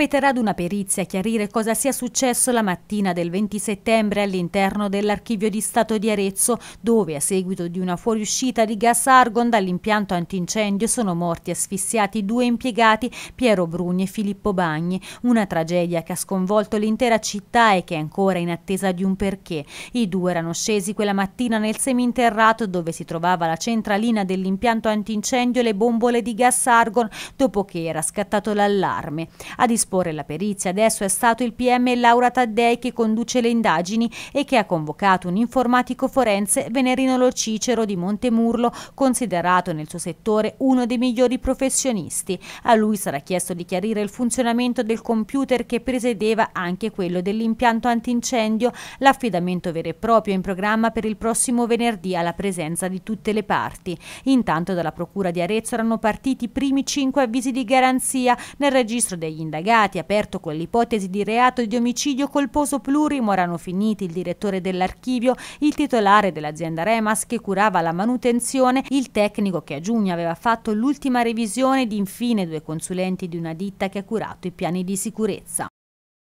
Spetterà ad una perizia chiarire cosa sia successo la mattina del 20 settembre all'interno dell'archivio di Stato di Arezzo, dove a seguito di una fuoriuscita di gas argon dall'impianto antincendio sono morti asfissiati due impiegati, Piero Brugni e Filippo Bagni. Una tragedia che ha sconvolto l'intera città e che è ancora in attesa di un perché. I due erano scesi quella mattina nel seminterrato dove si trovava la centralina dell'impianto antincendio e le bombole di gas argon dopo che era scattato l'allarme. A disposizione disporre la perizia adesso è stato il PM Laura Taddei che conduce le indagini e che ha convocato un informatico forense Venerino Lo Cicero di Montemurlo, considerato nel suo settore uno dei migliori professionisti. A lui sarà chiesto di chiarire il funzionamento del computer che presiedeva anche quello dell'impianto antincendio, l'affidamento vero e proprio in programma per il prossimo venerdì alla presenza di tutte le parti. Intanto dalla Procura di Arezzo erano partiti i primi cinque avvisi di garanzia nel registro degli indagati indagati aperto con l'ipotesi di reato di omicidio colposo plurimo erano finiti il direttore dell'archivio, il titolare dell'azienda Remas che curava la manutenzione, il tecnico che a giugno aveva fatto l'ultima revisione ed infine due consulenti di una ditta che ha curato i piani di sicurezza.